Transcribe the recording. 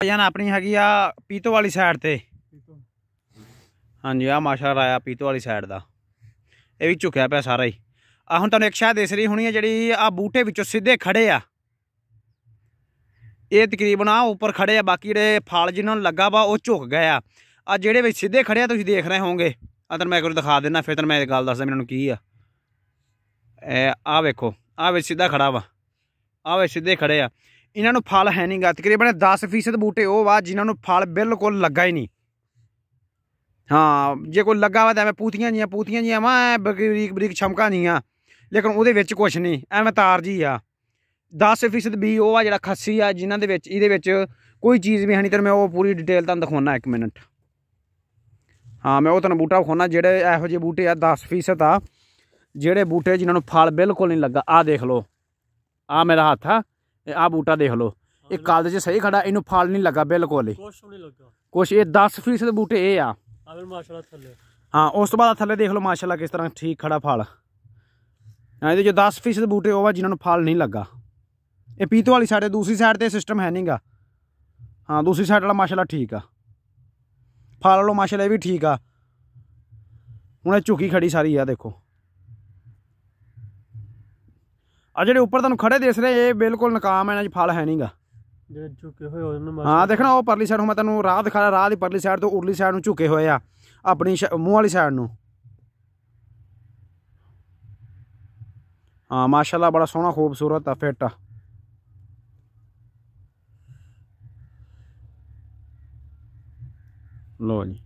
ਭਾਈਆਂ ਆਪਣੀ ਹੈਗੀ ਆ ਪੀਤੋ ਵਾਲੀ ਸਾਈਡ ਤੇ ਹਾਂਜੀ ਆ ਮਾਸ਼ਾਅੱਲਾ ਆਇਆ ਪੀਤੋ ਵਾਲੀ ਸਾਈਡ ਦਾ ਇਹ ਵੀ ਝੁਕਿਆ ਪਿਆ ਸਾਰਾ ਹੀ ਆ ਹੁਣ ਤੁਹਾਨੂੰ ਇੱਕ ਸ਼ਾਇਦ ਦਿਸ ਰਹੀ ਹੋਣੀ ਹੈ ਜਿਹੜੀ ਆ ਬੂਟੇ ਵਿੱਚੋਂ ਸਿੱਧੇ ਖੜੇ ਆ ਇਹ ਤਕਰੀਬਨ ਆ ਉੱਪਰ ਖੜੇ ਆ ਬਾਕੀ ਜਿਹੜੇ ਫਲ ਜਿਨ੍ਹਾਂ ਨੂੰ ਲੱਗਾ ਵਾ ਉਹ ਝੁਕ ਗਏ ਆ ਆ ਜਿਹੜੇ ਵਿੱਚ ਸਿੱਧੇ ਖੜੇ ਆ ਤੁਸੀਂ ਦੇਖ ਰਹੇ ਹੋਵੋਗੇ ਆ ਤਾਂ ਮੈਂ ਕੋਈ ਦਿਖਾ ਦਿੰਦਾ ਫਿਰ ਤਾਂ ਮੈਂ ਇਹ ਗੱਲ ਦੱਸਦਾ ਨੂੰ ਕੀ ਆ ਇਹ ਆ ਵੇਖੋ ਆ ਵਿੱਚ ਸਿੱਧਾ ਖੜਾ ਵਾ ਆ ਵਿੱਚ ਸਿੱਧੇ ਖੜੇ ਆ ਇਹਨਾਂ ਨੂੰ ਫਲ ਹੈ ਨਹੀਂਗਾ ਤਕਰੀਬਨ 10% ਬੂਟੇ ਉਹ ਵਾ ਜਿਨ੍ਹਾਂ ਨੂੰ ਫਲ ਬਿਲਕੁਲ ਲੱਗਾ ਹੀ ਨਹੀਂ ਹਾਂ ਜੇ ਕੋਈ ਲੱਗਾ ਵਾ ਤਾਂ ਐਵੇਂ ਪੂਤੀਆਂ ਜੀਆਂ ਪੂਤੀਆਂ ਜੀਆਂ ਵਾ ਬਰੀਕ ਬਰੀਕ ਛਮਕਾਂ ਜੀਆਂ ਲੇਕਿਨ ਉਹਦੇ ਵਿੱਚ ਕੁਝ ਨਹੀਂ ਐਵੇਂ ਤਾਰ ਜੀ ਆ 10% ਵੀ ਉਹ ਆ ਜਿਹੜਾ ਖੱਸੀ ਆ ਜਿਨ੍ਹਾਂ ਦੇ ਵਿੱਚ ਇਹਦੇ ਵਿੱਚ ਕੋਈ ਚੀਜ਼ ਵੀ ਹੈ ਨਹੀਂ ਤੇ ਮੈਂ ਉਹ ਪੂਰੀ ਡਿਟੇਲ ਤੁਹਾਨੂੰ ਦਿਖਾਉਣਾ 1 ਮਿੰਟ ਹਾਂ ਮੈਂ ਉਹ ਤੁਹਾਨੂੰ ਬੂਟਾ ਖੋਣਾ ਜਿਹੜੇ ਇਹੋ ਜਿਹੇ ਬੂਟੇ ਆ 10% ਆ ਜਿਹੜੇ ਬੂਟੇ ਜਿਨ੍ਹਾਂ ਨੂੰ ਫਲ ਬਿਲਕੁਲ ਨਹੀਂ ਲੱਗਾ ਆ ਦੇਖ ਲਓ ਆ ਮੇਰਾ ਹੱਥ ਆ ਆ ਬੂਟਾ ਦੇਖ ਲਓ ਇਹ ਕਾਲਜ 'ਚ ਸਹੀ ਖੜਾ ਇਹਨੂੰ ਫਲ ਨਹੀਂ ਲੱਗਾ ਬਿਲਕੁਲ ਹੀ ਕੁਛ ਨਹੀਂ ਲੱਗਾ ਕੁਛ ਇਹ 10% ਦੇ ਬੂਟੇ ਇਹ ਆ ਆਹ ਮਾਸ਼ਾਅੱਲਾ ਥੱਲੇ ਹਾਂ ਉਸ ਤੋਂ ਬਾਅਦ ਥੱਲੇ ਦੇਖ ਲਓ ਮਾਸ਼ਾਅੱਲਾ ਕਿਸ ਤਰ੍ਹਾਂ ਠੀਕ ਖੜਾ ਫਲ ਇਹਦੇ ਜੋ 10% ਦੇ ਬੂਟੇ ਉਹ ਆ ਜਿਨ੍ਹਾਂ ਨੂੰ ਫਲ ਨਹੀਂ ਲੱਗਾ ਇਹ ਪੀਤੋ ਵਾਲੀ ਸਾਈਡ ਤੇ ਦੂਸਰੀ ਸਾਈਡ ਤੇ ਸਿਸਟਮ ਹੈ ਨਹੀਂਗਾ ਹਾਂ ਦੂਸਰੀ ਸਾਈਡ ਵਾਲਾ ਮਾਸ਼ਾਅੱਲਾ ਠੀਕ ਆ ਫਲ ਵਾਲਾ ਮਾਸ਼ਾਅੱਲਾ ਇਹ ਵੀ ਠੀਕ ਆ ਹੁਣ ਇਹ ਝੁਕੀ ਖੜੀ ਸਾਰੀ ਆ ਦੇਖੋ ਆ ਜਿਹੜੇ ਉੱਪਰ ਤੁਹਾਨੂੰ ਖੜੇ ਦਿਸ ਰਹੇ ਇਹ ਬਿਲਕੁਲ ਨਕਾਮ ਹੈ ਨਾ ਜੀ ਫਲ ਹੈ ਨਹੀਂਗਾ ਜਿਹੜੇ ਝੁਕੇ ਹੋਏ ਉਹਨਾਂ ਨੂੰ ਹਾਂ ਦੇਖਣਾ ਉਹ ਪਰਲੀ ਸਾਈਡ ਹੁਣ ਮੈਂ ਤੁਹਾਨੂੰ ਰਾਹ ਦਿਖਾ ਰਿਹਾ ਰਾਹ ਦੀ ਪਰਲੀ ਸਾਈਡ ਤੋਂ ਉਰਲੀ ਸਾਈਡ ਨੂੰ ਝੁਕੇ ਹੋਏ ਆ ਆਪਣੀ ਮੂੰਹ ਵਾਲੀ ਸਾਈਡ ਨੂੰ ਹਾਂ ਮਾਸ਼ਾਅੱਲਾ ਬੜਾ ਸੋਹਣਾ ਖੂਬਸੂਰਤ ਆ ਫਿੱਟ ਆ ਲੋ ਜੀ